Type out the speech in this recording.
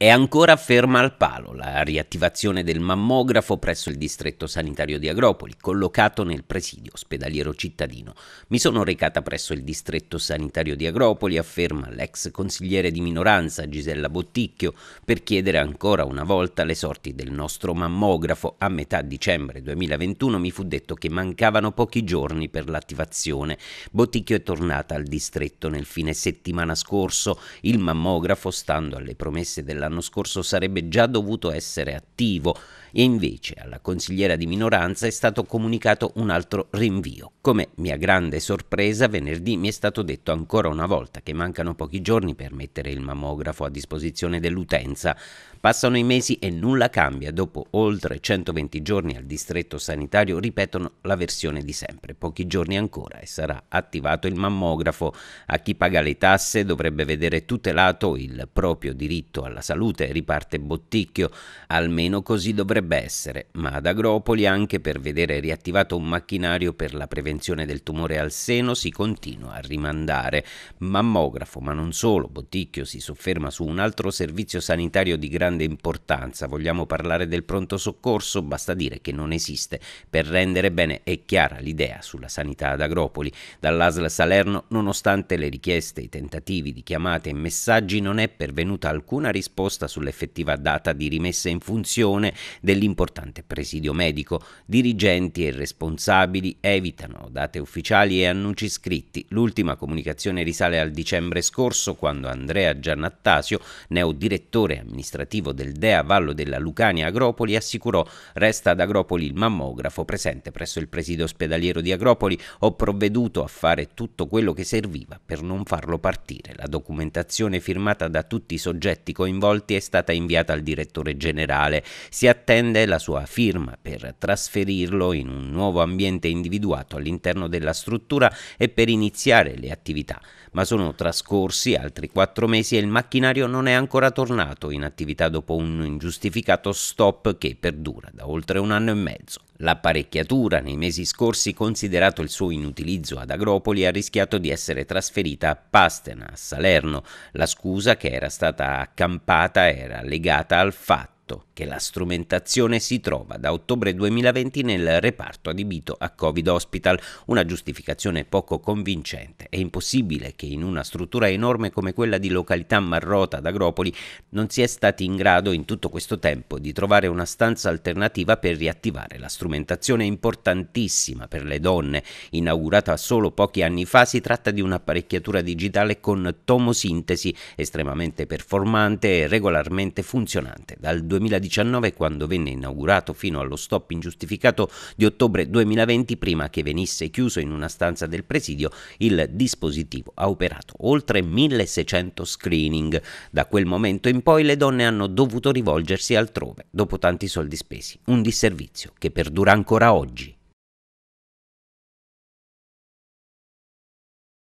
È ancora ferma al palo la riattivazione del mammografo presso il distretto sanitario di Agropoli, collocato nel presidio ospedaliero cittadino. Mi sono recata presso il distretto sanitario di Agropoli, afferma l'ex consigliere di minoranza Gisella Botticchio, per chiedere ancora una volta le sorti del nostro mammografo. A metà dicembre 2021 mi fu detto che mancavano pochi giorni per l'attivazione. Botticchio è tornata al distretto nel fine settimana scorso. Il mammografo, stando alle promesse della l'anno scorso sarebbe già dovuto essere attivo e invece alla consigliera di minoranza è stato comunicato un altro rinvio. Come mia grande sorpresa, venerdì mi è stato detto ancora una volta che mancano pochi giorni per mettere il mammografo a disposizione dell'utenza. Passano i mesi e nulla cambia. Dopo oltre 120 giorni al distretto sanitario ripetono la versione di sempre. Pochi giorni ancora e sarà attivato il mammografo. A chi paga le tasse dovrebbe vedere tutelato il proprio diritto alla salute salute, riparte Botticchio, almeno così dovrebbe essere, ma ad Agropoli anche per vedere riattivato un macchinario per la prevenzione del tumore al seno si continua a rimandare. Mammografo, ma non solo, Botticchio si sofferma su un altro servizio sanitario di grande importanza, vogliamo parlare del pronto soccorso, basta dire che non esiste, per rendere bene e chiara l'idea sulla sanità ad Agropoli. Dall'ASL Salerno, nonostante le richieste i tentativi di chiamate e messaggi, non è pervenuta alcuna risposta risposta sull'effettiva data di rimessa in funzione dell'importante presidio medico. Dirigenti e responsabili evitano date ufficiali e annunci scritti. L'ultima comunicazione risale al dicembre scorso, quando Andrea Giannattasio, neo direttore amministrativo del DEA Vallo della Lucania Agropoli, assicurò resta ad Agropoli il mammografo presente presso il presidio ospedaliero di Agropoli. Ho provveduto a fare tutto quello che serviva per non farlo partire. La documentazione firmata da tutti i soggetti coinvolti risolti è stata inviata al direttore generale. Si attende la sua firma per trasferirlo in un nuovo ambiente individuato all'interno della struttura e per iniziare le attività. Ma sono trascorsi altri quattro mesi e il macchinario non è ancora tornato in attività dopo un ingiustificato stop che perdura da oltre un anno e mezzo. L'apparecchiatura nei mesi scorsi, considerato il suo inutilizzo ad Agropoli, ha rischiato di essere trasferita a Pastena, a Salerno. La scusa che era stata accampata trovata era legata al fatto fatto che la strumentazione si trova da ottobre 2020 nel reparto adibito a Covid Hospital, una giustificazione poco convincente. È impossibile che in una struttura enorme come quella di località Marrota ad Agropoli non si è stati in grado in tutto questo tempo di trovare una stanza alternativa per riattivare la strumentazione importantissima per le donne. Inaugurata solo pochi anni fa, si tratta di un'apparecchiatura digitale con tomosintesi estremamente performante e regolarmente funzionante dal 2020 2019 quando venne inaugurato fino allo stop ingiustificato di ottobre 2020 prima che venisse chiuso in una stanza del presidio, il dispositivo ha operato oltre 1600 screening. Da quel momento in poi le donne hanno dovuto rivolgersi altrove, dopo tanti soldi spesi, un disservizio che perdura ancora oggi.